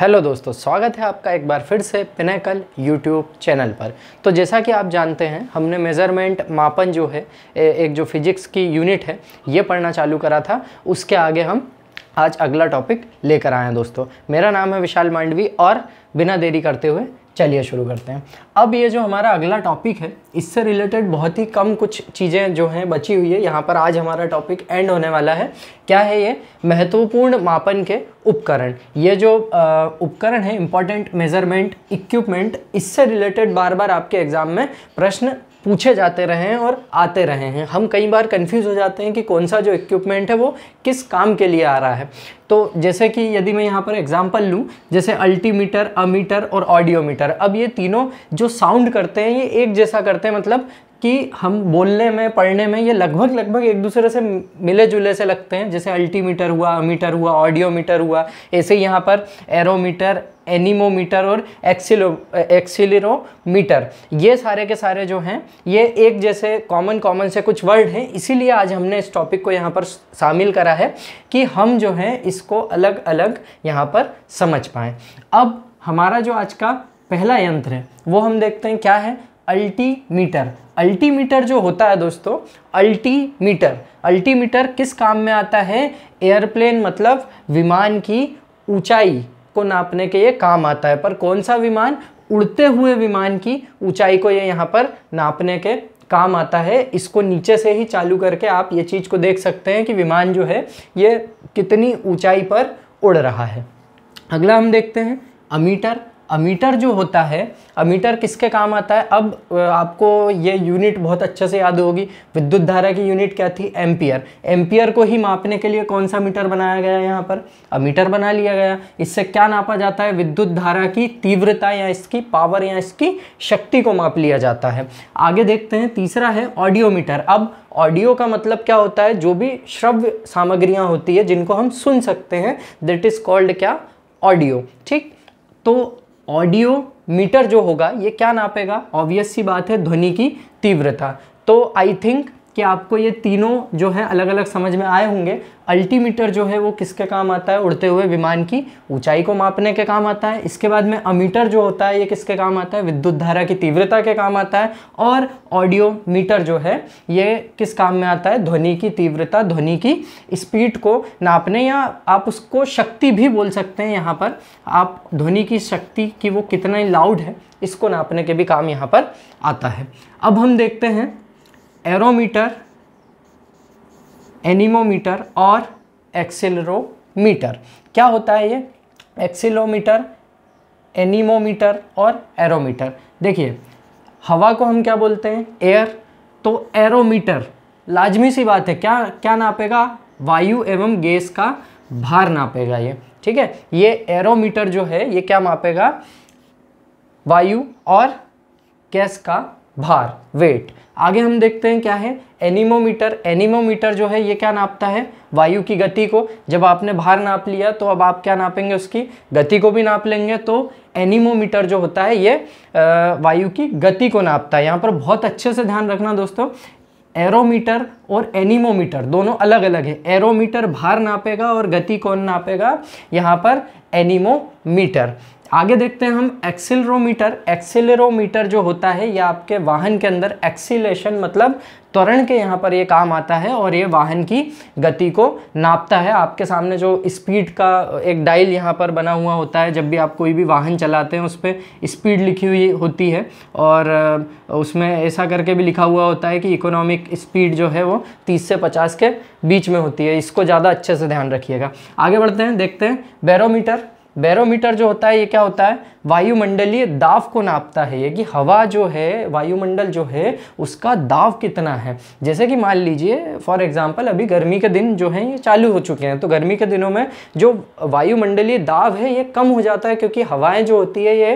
hello दोस्तों स्वागत है आपका एक बार फिर से पिनेकल यूट्यूब चैनल पर तो जैसा कि आप जानते हैं हमने मेज़रमेंट मापन जो है एक जो फिजिक्स की यूनिट है ये पढ़ना चालू करा था उसके आगे हम आज अगला टॉपिक लेकर आए हैं दोस्तों मेरा नाम है विशाल मांडवी और बिना देरी करते हुए चलिए शुरू करते हैं अब ये जो हमारा अगला टॉपिक है इससे रिलेटेड बहुत ही कम कुछ चीज़ें जो हैं बची हुई है यहाँ पर आज हमारा टॉपिक एंड होने वाला है क्या है ये महत्वपूर्ण मापन के उपकरण ये जो उपकरण है इम्पॉर्टेंट मेजरमेंट इक्विपमेंट इससे रिलेटेड बार बार आपके एग्ज़ाम में प्रश्न पूछे जाते रहे हैं और आते रहे हैं हम कई बार कंफ्यूज हो जाते हैं कि कौन सा जो इक्विपमेंट है वो किस काम के लिए आ रहा है तो जैसे कि यदि मैं यहाँ पर एग्जाम्पल लूँ जैसे अल्टीमीटर अमीटर और ऑडियोमीटर अब ये तीनों जो साउंड करते हैं ये एक जैसा करते हैं मतलब कि हम बोलने में पढ़ने में ये लगभग लगभग एक दूसरे से मिले जुले से लगते हैं जैसे अल्टीमीटर हुआ अमीटर हुआ ऑडियोमीटर हुआ ऐसे यहाँ पर एरोमीटर एनिमोमीटर और एक्सिलो एक्सिलरोमीटर ये सारे के सारे जो हैं ये एक जैसे कॉमन कॉमन से कुछ वर्ड हैं इसीलिए आज हमने इस टॉपिक को यहाँ पर शामिल करा है कि हम जो हैं इसको अलग अलग यहाँ पर समझ पाएँ अब हमारा जो आज का पहला यंत्र है वो हम देखते हैं क्या है अल्टीमीटर अल्टीमीटर जो होता है दोस्तों अल्टीमीटर अल्टीमीटर किस काम में आता है एयरप्लेन मतलब विमान की ऊंचाई को नापने के ये काम आता है पर कौन सा विमान उड़ते हुए विमान की ऊंचाई को ये यहाँ पर नापने के काम आता है इसको नीचे से ही चालू करके आप ये चीज़ को देख सकते हैं कि विमान जो है ये कितनी ऊंचाई पर उड़ रहा है अगला हम देखते हैं अमीटर अमीटर जो होता है अमीटर किसके काम आता है अब आपको ये यूनिट बहुत अच्छे से याद होगी विद्युत धारा की यूनिट क्या थी एम्पियर एम्पियर को ही मापने के लिए कौन सा मीटर बनाया गया यहाँ पर अमीटर बना लिया गया इससे क्या नापा जाता है विद्युत धारा की तीव्रता या इसकी पावर या इसकी शक्ति को माप लिया जाता है आगे देखते हैं तीसरा है ऑडियोमीटर अब ऑडियो का मतलब क्या होता है जो भी श्रव्य सामग्रियाँ होती है जिनको हम सुन सकते हैं दैट इज़ कॉल्ड क्या ऑडियो ठीक तो ऑडियो मीटर जो होगा ये क्या नापेगा ऑब्वियस सी बात है ध्वनि की तीव्रता तो आई थिंक कि आपको ये तीनों जो है अलग अलग समझ में आए होंगे अल्टीमीटर जो है वो किसके काम आता है उड़ते हुए विमान की ऊंचाई को मापने के काम आता है इसके बाद में अमीटर जो होता है ये किसके काम आता है विद्युत धारा की तीव्रता के काम आता है और ऑडियो मीटर जो है ये किस काम में आता है ध्वनि की तीव्रता ध्वनि की स्पीड को नापने या आप उसको शक्ति भी बोल सकते हैं यहाँ पर आप ध्वनि की शक्ति की वो कितना लाउड है इसको नापने के भी काम यहाँ पर आता है अब हम देखते हैं एरोमीटर एनिमोमीटर और एक्सेलरोमीटर क्या होता है ये एक्सेलोमीटर एनिमोमीटर और एरोमीटर देखिए हवा को हम क्या बोलते हैं एयर तो एरोमीटर लाजमी सी बात है क्या क्या नापेगा वायु एवं गैस का भार नापेगा ये ठीक है ये एरोमीटर जो है ये क्या मापेगा वायु और गैस का भार वेट आगे हम देखते हैं क्या है एनिमोमीटर एनिमोमीटर जो है ये क्या नापता है वायु की गति को जब आपने भार नाप लिया तो अब आप क्या नापेंगे उसकी गति को भी नाप लेंगे तो एनिमोमीटर जो होता है ये वायु की गति को नापता है यहाँ पर बहुत अच्छे से ध्यान रखना दोस्तों एरोमीटर और एनिमोमीटर दोनों अलग अलग है एरोमीटर भार नापेगा और गति कौन नापेगा यहाँ पर एनिमोमीटर आगे देखते हैं हम एक्सिलरोमीटर एक्सिलरोमीटर जो होता है ये आपके वाहन के अंदर एक्सीलेशन मतलब त्वरण के यहाँ पर ये काम आता है और ये वाहन की गति को नापता है आपके सामने जो स्पीड का एक डायल यहाँ पर बना हुआ होता है जब भी आप कोई भी वाहन चलाते हैं उस पर स्पीड लिखी हुई होती है और उसमें ऐसा करके भी लिखा हुआ होता है कि इकोनॉमिक स्पीड जो है वो 30 से 50 के बीच में होती है इसको ज़्यादा अच्छे से ध्यान रखिएगा आगे बढ़ते हैं देखते हैं बैरोमीटर बैरोमीटर जो होता है ये क्या होता है वायुमंडलीय दाव को नापता है ये कि हवा जो है वायुमंडल जो है उसका दाव कितना है जैसे कि मान लीजिए फॉर एग्जांपल अभी गर्मी के दिन जो हैं ये चालू हो चुके हैं तो गर्मी के दिनों में जो वायुमंडलीय दाव है ये कम हो जाता है क्योंकि हवाएं जो होती है ये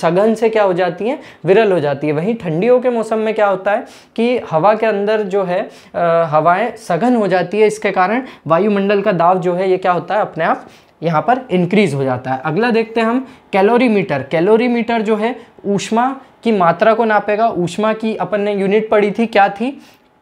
सघन से क्या हो जाती हैं विरल हो जाती है वहीं ठंडियों के मौसम में क्या होता है कि हवा के अंदर जो है हवाएँ सघन हो जाती है इसके कारण वायुमंडल का दाव जो है ये क्या होता है अपने आप यहाँ पर इंक्रीज़ हो जाता है अगला देखते हैं हम कैलोरी मीटर कैलोरी मीटर जो है ऊष्मा की मात्रा को नापेगा ऊष्मा की अपन ने यूनिट पढ़ी थी क्या थी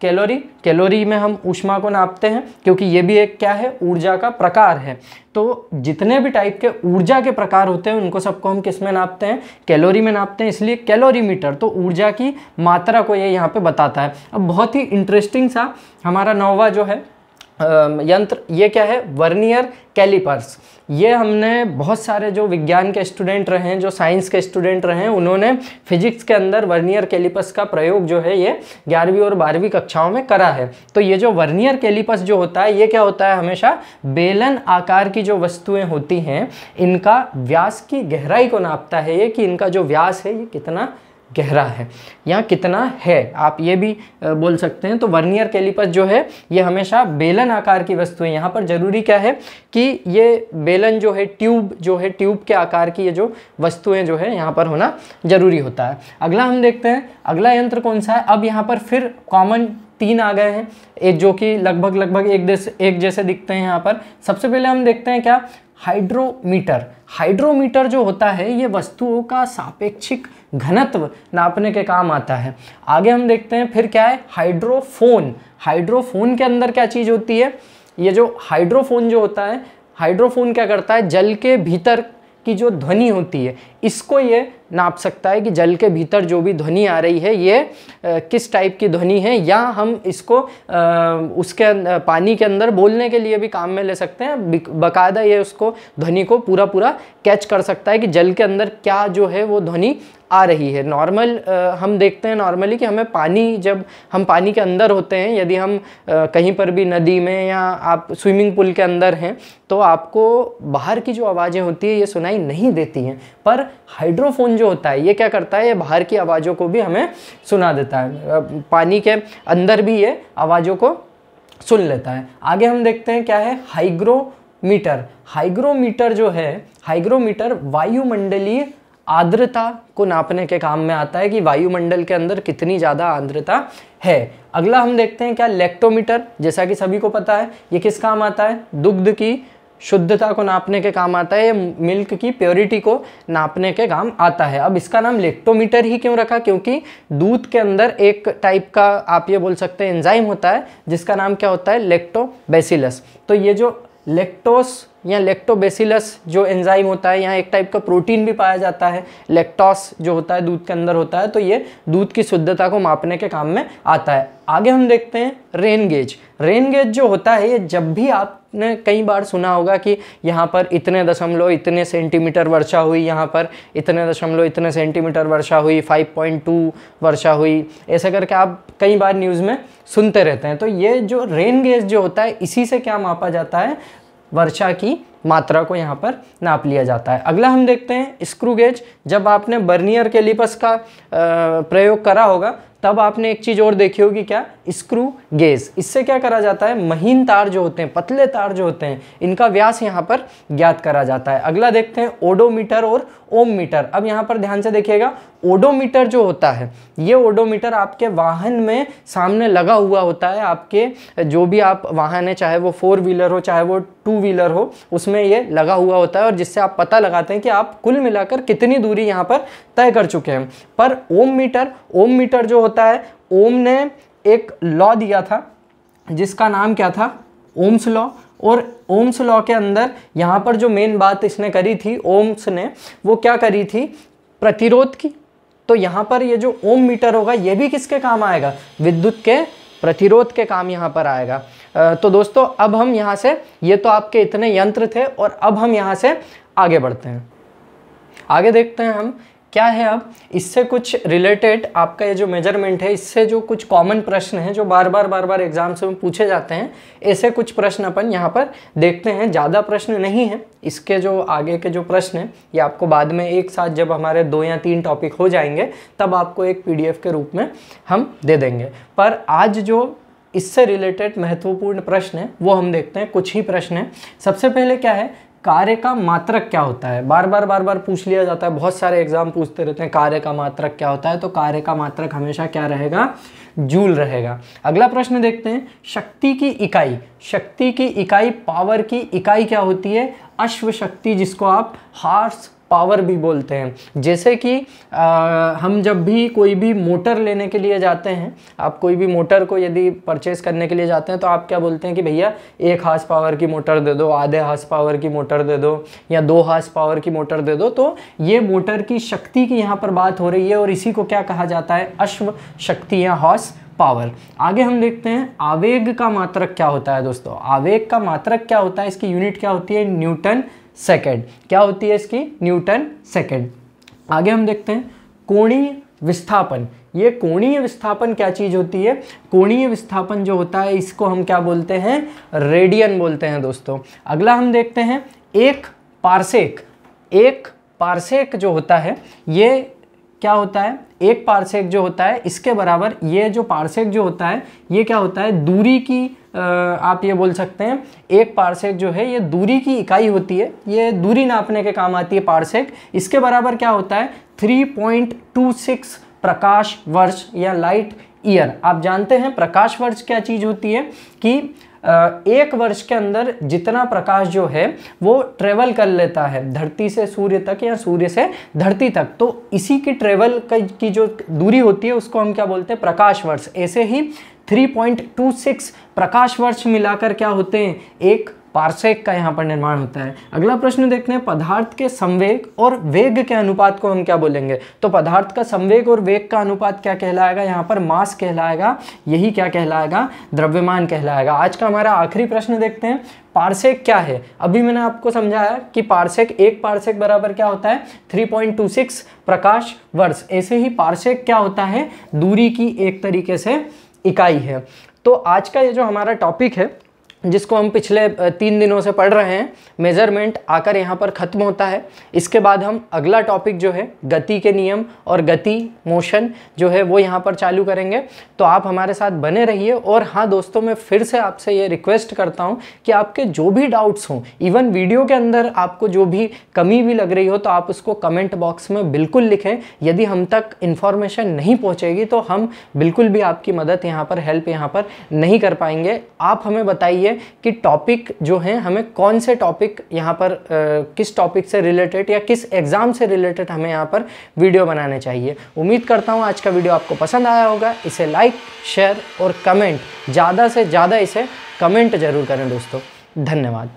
कैलोरी कैलोरी में हम ऊष्मा को नापते हैं क्योंकि ये भी एक क्या है ऊर्जा का प्रकार है तो जितने भी टाइप के ऊर्जा के प्रकार होते हैं उनको सबको हम किस में नापते हैं कैलोरी में नापते हैं इसलिए कैलोरी मीटर तो ऊर्जा की मात्रा को ये यहाँ पे बताता है अब बहुत ही इंटरेस्टिंग सा हमारा नौवा जो है यंत्र ये क्या है वर्नियर कैलिपर्स ये हमने बहुत सारे जो विज्ञान के स्टूडेंट रहे हैं जो साइंस के स्टूडेंट रहे हैं उन्होंने फिजिक्स के अंदर वर्नियर कैलिपर्स का प्रयोग जो है ये ग्यारहवीं और बारहवीं कक्षाओं में करा है तो ये जो वर्नियर कैलिपर्स जो होता है ये क्या होता है हमेशा बेलन आकार की जो वस्तुएं होती हैं इनका व्यास की गहराई को नापता है ये कि इनका जो व्यास है ये कितना गहरा है या कितना है आप ये भी बोल सकते हैं तो वर्नियर कैलिपस जो है ये हमेशा बेलन आकार की वस्तु है यहाँ पर ज़रूरी क्या है कि ये बेलन जो है ट्यूब जो है ट्यूब के आकार की ये जो वस्तुएं जो है यहाँ पर होना ज़रूरी होता है अगला हम देखते हैं अगला यंत्र कौन सा है अब यहाँ पर फिर कॉमन तीन आ गए हैं एक जो कि लगभग लगभग एक जैसे एक जैसे दिखते हैं यहाँ पर सबसे पहले हम देखते हैं क्या हाइड्रोमीटर हाइड्रोमीटर जो होता है ये वस्तुओं का सापेक्षिक घनत्व नापने के काम आता है आगे हम देखते हैं फिर क्या है हाइड्रोफोन हाइड्रोफोन के अंदर क्या चीज़ होती है ये जो हाइड्रोफोन जो होता है हाइड्रोफोन क्या करता है जल के भीतर की जो ध्वनि होती है इसको ये नाप सकता है कि जल के भीतर जो भी ध्वनि आ रही है ये आ, किस टाइप की ध्वनि है या हम इसको आ, उसके अं, पानी के अंदर बोलने के लिए भी काम में ले सकते हैं बाकायदा ये उसको ध्वनि को पूरा पूरा कैच कर सकता है कि जल के अंदर क्या जो है वो ध्वनि आ रही है नॉर्मल हम देखते हैं नॉर्मली कि हमें पानी जब हम पानी के अंदर होते हैं यदि हम आ, कहीं पर भी नदी में या आप स्विमिंग पूल के अंदर हैं तो आपको बाहर की जो आवाज़ें होती है ये सुनाई नहीं देती हैं पर हाइड्रोफोन जो होता है ये क्या करता है ये बाहर की आवाज़ों को भी हमें सुना देता है पानी के अंदर भी ये आवाज़ों को सुन लेता है आगे हम देखते हैं क्या है हाइग्रोमीटर हाइग्रोमीटर जो है हाइग्रोमीटर वायुमंडलीय आर्द्रता को नापने के काम में आता है कि वायुमंडल के अंदर कितनी ज़्यादा आर्द्रता है अगला हम देखते हैं क्या लेक्टोमीटर जैसा कि सभी को पता है ये किस काम आता है दुग्ध की शुद्धता को नापने के काम आता है मिल्क की प्योरिटी को नापने के काम आता है अब इसका नाम लेक्टोमीटर ही क्यों रखा क्योंकि दूध के अंदर एक टाइप का आप ये बोल सकते हैं एंजाइम होता है जिसका नाम क्या होता है लेक्टोबेसिलस तो ये जो लेक्टोस या लेक्टोबेसिलस जो एंजाइम होता है यहाँ एक टाइप का प्रोटीन भी पाया जाता है लेक्टॉस जो होता है दूध के अंदर होता है तो ये दूध की शुद्धता को मापने के काम में आता है आगे हम देखते हैं रेन गेज रेन गेज जो होता है ये जब भी आप आपने कई बार सुना होगा कि यहाँ पर इतने दशमलव इतने सेंटीमीटर वर्षा हुई यहाँ पर इतने दशमलव इतने सेंटीमीटर वर्षा हुई 5.2 वर्षा हुई ऐसा करके आप कई बार न्यूज़ में सुनते रहते हैं तो ये जो रेन गेज जो होता है इसी से क्या मापा जाता है वर्षा की मात्रा को यहाँ पर नाप लिया जाता है अगला हम देखते हैं स्क्रू गेज जब आपने बर्नियर कैलिपस का प्रयोग करा होगा तब आपने एक चीज़ और देखी होगी क्या स्क्रू गेज इससे क्या करा जाता है महीन तार जो होते हैं पतले तार जो होते हैं इनका व्यास यहाँ पर ज्ञात करा जाता है अगला देखते हैं ओडोमीटर और ओम मीटर अब यहाँ पर ध्यान से देखिएगा ओडोमीटर जो होता है ये ओडोमीटर आपके वाहन में सामने लगा हुआ होता है आपके जो भी आप वाहन है चाहे वो फोर व्हीलर हो चाहे वो टू व्हीलर हो उसमें ये लगा हुआ होता है और जिससे आप पता लगाते हैं कि आप कुल मिलाकर कितनी दूरी यहाँ पर तय कर चुके हैं पर ओम मीटर ओम मीटर जो होता है ओम ने एक लॉ दिया था जिसका नाम क्या था ओम्स लॉ और ओम्स लॉ के अंदर यहाँ पर जो मेन बात इसने करी थी ओम्स ने वो क्या करी थी प्रतिरोध की तो यहाँ पर ये जो ओम मीटर होगा ये भी किसके काम आएगा विद्युत के प्रतिरोध के काम यहाँ पर आएगा तो दोस्तों अब हम यहाँ से ये तो आपके इतने यंत्र थे और अब हम यहाँ से आगे बढ़ते हैं आगे देखते हैं हम क्या है अब इससे कुछ रिलेटेड आपका ये जो मेजरमेंट है इससे जो कुछ कॉमन प्रश्न हैं जो बार बार बार बार एग्जाम्स में पूछे जाते हैं ऐसे कुछ प्रश्न अपन यहाँ पर देखते हैं ज़्यादा प्रश्न नहीं है इसके जो आगे के जो प्रश्न हैं ये आपको बाद में एक साथ जब हमारे दो या तीन टॉपिक हो जाएंगे तब आपको एक पी के रूप में हम दे देंगे पर आज जो इससे रिलेटेड महत्वपूर्ण प्रश्न है वो हम देखते हैं कुछ ही प्रश्न हैं सबसे पहले क्या है कार्य का मात्रक क्या होता है बार बार बार बार पूछ लिया जाता है बहुत सारे एग्जाम पूछते रहते हैं कार्य का मात्रक क्या होता है तो कार्य का मात्रक हमेशा क्या रहेगा जूल रहेगा अगला प्रश्न देखते हैं शक्ति की इकाई शक्ति की इकाई पावर की इकाई क्या होती है अश्व शक्ति जिसको आप हार्स पावर भी बोलते हैं जैसे कि आ, हम जब भी कोई भी मोटर लेने के लिए जाते हैं आप कोई भी मोटर को यदि परचेस करने के लिए जाते हैं तो आप क्या बोलते हैं कि भैया एक हाथ पावर की मोटर दे दो आधे हाथ पावर की मोटर दे दो या दो हाथ पावर की मोटर दे दो तो ये मोटर की शक्ति की यहाँ पर बात हो रही है और इसी को क्या कहा जाता है अश्व शक्ति या हॉर्स पावर आगे हम देखते हैं आवेग का मात्रक क्या होता है दोस्तों आवेग का मात्रक क्या होता है इसकी यूनिट क्या होती है न्यूटन सेकेंड क्या होती है इसकी न्यूटन सेकेंड आगे हम देखते हैं कोणीय विस्थापन ये कोणीय विस्थापन क्या चीज़ होती है कोणीय विस्थापन जो होता है इसको हम क्या बोलते हैं रेडियन बोलते हैं दोस्तों अगला हम देखते हैं एक पार्सेक एक पार्सेक जो होता है ये क्या होता है एक पार्सेक जो होता है इसके बराबर ये जो पार्सेक जो होता है ये क्या होता है दूरी की आप ये बोल सकते हैं एक पार्सेक जो है ये दूरी की इकाई होती है ये दूरी नापने के काम आती है पार्सेक इसके बराबर क्या होता है 3.26 प्रकाश वर्ष या लाइट ईयर आप जानते हैं प्रकाश वर्ष क्या चीज़ होती है कि एक वर्ष के अंदर जितना प्रकाश जो है वो ट्रेवल कर लेता है धरती से सूर्य तक या सूर्य से धरती तक तो इसी की ट्रेवल की जो दूरी होती है उसको हम क्या बोलते हैं प्रकाश वर्ष ऐसे ही 3.26 प्रकाश वर्ष मिलाकर क्या होते हैं एक पार्सेक का यहाँ पर निर्माण होता है अगला प्रश्न देखते हैं पदार्थ के संवेग और वेग के अनुपात को हम क्या बोलेंगे तो पदार्थ का संवेग और वेग का अनुपात क्या कहलाएगा यहाँ पर मास कहलाएगा यही क्या कहलाएगा द्रव्यमान कहलाएगा आज का हमारा आखिरी प्रश्न देखते हैं पार्सेक क्या है अभी मैंने आपको समझाया कि पार्सेक एक पार्सेक बराबर क्या होता है 3.26 प्रकाश वर्ष ऐसे ही पार्सेक क्या होता है दूरी की एक तरीके से इकाई है तो आज का ये जो हमारा टॉपिक है जिसको हम पिछले तीन दिनों से पढ़ रहे हैं मेजरमेंट आकर यहाँ पर ख़त्म होता है इसके बाद हम अगला टॉपिक जो है गति के नियम और गति मोशन जो है वो यहाँ पर चालू करेंगे तो आप हमारे साथ बने रहिए और हाँ दोस्तों मैं फिर से आपसे ये रिक्वेस्ट करता हूँ कि आपके जो भी डाउट्स हों इवन वीडियो के अंदर आपको जो भी कमी भी लग रही हो तो आप उसको कमेंट बॉक्स में बिल्कुल लिखें यदि हम तक इन्फॉर्मेशन नहीं पहुँचेगी तो हम बिल्कुल भी आपकी मदद यहाँ पर हेल्प यहाँ पर नहीं कर पाएंगे आप हमें बताइए कि टॉपिक जो है हमें कौन से टॉपिक यहाँ पर आ, किस टॉपिक से रिलेटेड या किस एग्ज़ाम से रिलेटेड हमें यहाँ पर वीडियो बनाने चाहिए उम्मीद करता हूँ आज का वीडियो आपको पसंद आया होगा इसे लाइक शेयर और कमेंट ज़्यादा से ज़्यादा इसे कमेंट ज़रूर करें दोस्तों धन्यवाद